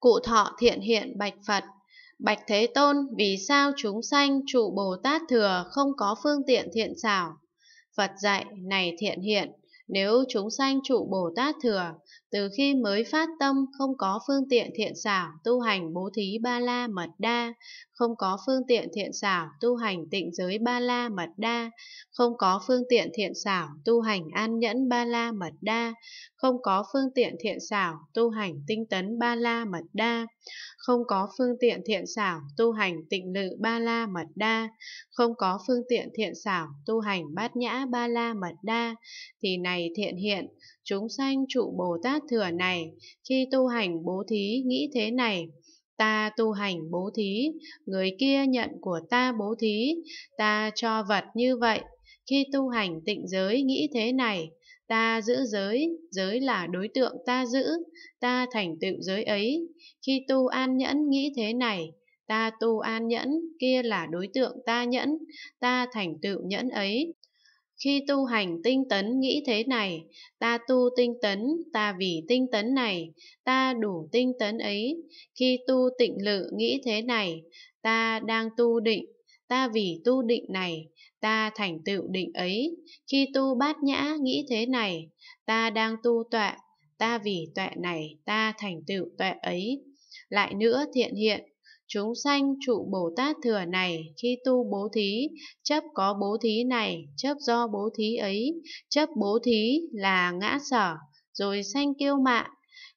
Cụ thọ thiện hiện bạch Phật Bạch Thế Tôn vì sao chúng sanh trụ Bồ Tát thừa không có phương tiện thiện xảo Phật dạy này thiện hiện Nếu chúng sanh trụ Bồ Tát thừa Từ khi mới phát tâm không có phương tiện thiện xảo tu hành bố thí ba la mật đa Không có phương tiện thiện xảo tu hành tịnh giới ba la mật đa Không có phương tiện thiện xảo tu hành an nhẫn ba la mật đa không có phương tiện thiện xảo, tu hành tinh tấn ba la mật đa, không có phương tiện thiện xảo, tu hành tịnh lự ba la mật đa, không có phương tiện thiện xảo, tu hành bát nhã ba la mật đa, thì này thiện hiện, chúng sanh trụ Bồ Tát thừa này, khi tu hành bố thí nghĩ thế này, ta tu hành bố thí, người kia nhận của ta bố thí, ta cho vật như vậy. Khi tu hành tịnh giới nghĩ thế này, ta giữ giới, giới là đối tượng ta giữ, ta thành tựu giới ấy. Khi tu an nhẫn nghĩ thế này, ta tu an nhẫn, kia là đối tượng ta nhẫn, ta thành tựu nhẫn ấy. Khi tu hành tinh tấn nghĩ thế này, ta tu tinh tấn, ta vì tinh tấn này, ta đủ tinh tấn ấy. Khi tu tịnh lự nghĩ thế này, ta đang tu định, ta vì tu định này, ta thành tựu định ấy, khi tu bát nhã nghĩ thế này, ta đang tu tọa, ta vì tọa này, ta thành tựu tọa ấy. Lại nữa thiện hiện, chúng sanh trụ Bồ Tát thừa này khi tu bố thí, chấp có bố thí này, chấp do bố thí ấy, chấp bố thí là ngã sở, rồi sanh kiêu mạn.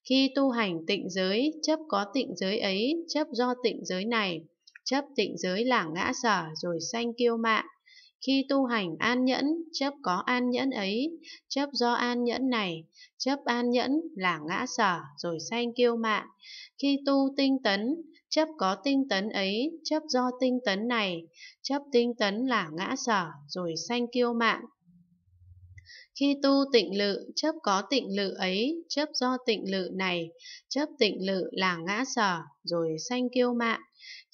Khi tu hành tịnh giới, chấp có tịnh giới ấy, chấp do tịnh giới này, chấp tịnh giới là ngã sở rồi sanh kiêu mạng. Khi tu hành an nhẫn, chấp có an nhẫn ấy, chấp do an nhẫn này, chấp an nhẫn là ngã sở rồi sanh kiêu mạng. Khi tu tinh tấn, chấp có tinh tấn ấy, chấp do tinh tấn này, chấp tinh tấn là ngã sở rồi sanh kiêu mạng. Khi tu tịnh lự, chấp có tịnh lự ấy, chấp do tịnh lự này, chấp tịnh lự là ngã sở, rồi sanh kiêu mạn.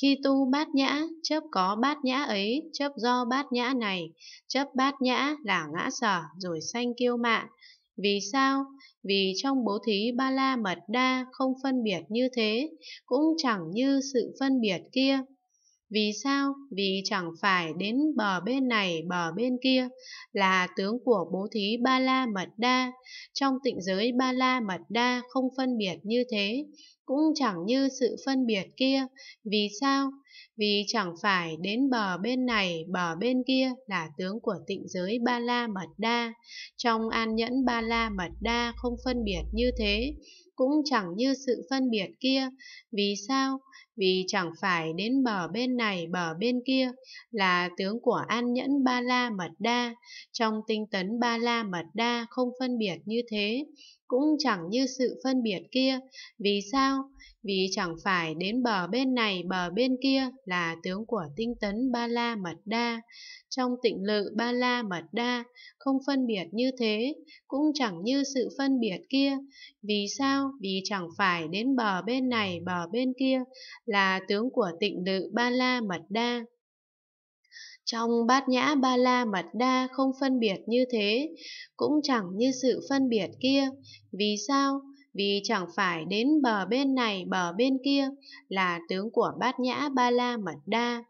Khi tu bát nhã, chấp có bát nhã ấy, chấp do bát nhã này, chấp bát nhã là ngã sở, rồi sanh kiêu mạn. Vì sao? Vì trong bố thí ba la mật đa không phân biệt như thế, cũng chẳng như sự phân biệt kia. Vì sao? Vì chẳng phải đến bờ bên này bờ bên kia là tướng của bố thí Ba La Mật Đa. Trong tịnh giới Ba La Mật Đa không phân biệt như thế, cũng chẳng như sự phân biệt kia. Vì sao? Vì chẳng phải đến bờ bên này, bờ bên kia là tướng của tịnh giới Ba La Mật Đa. Trong an nhẫn Ba La Mật Đa không phân biệt như thế, cũng chẳng như sự phân biệt kia. Vì sao? Vì chẳng phải đến bờ bên này, bờ bên kia là tướng của an nhẫn Ba La Mật Đa. Trong tinh tấn Ba La Mật Đa không phân biệt như thế, cũng chẳng như sự phân biệt kia. Vì sao? Vì chẳng phải đến bờ bên này bờ bên kia là tướng của tinh tấn Ba La Mật Đa. Trong tịnh lự Ba La Mật Đa không phân biệt như thế, cũng chẳng như sự phân biệt kia. Vì sao? Vì chẳng phải đến bờ bên này bờ bên kia là tướng của tịnh lự Ba La Mật Đa. Trong bát nhã ba la mật đa không phân biệt như thế, cũng chẳng như sự phân biệt kia. Vì sao? Vì chẳng phải đến bờ bên này bờ bên kia là tướng của bát nhã ba la mật đa.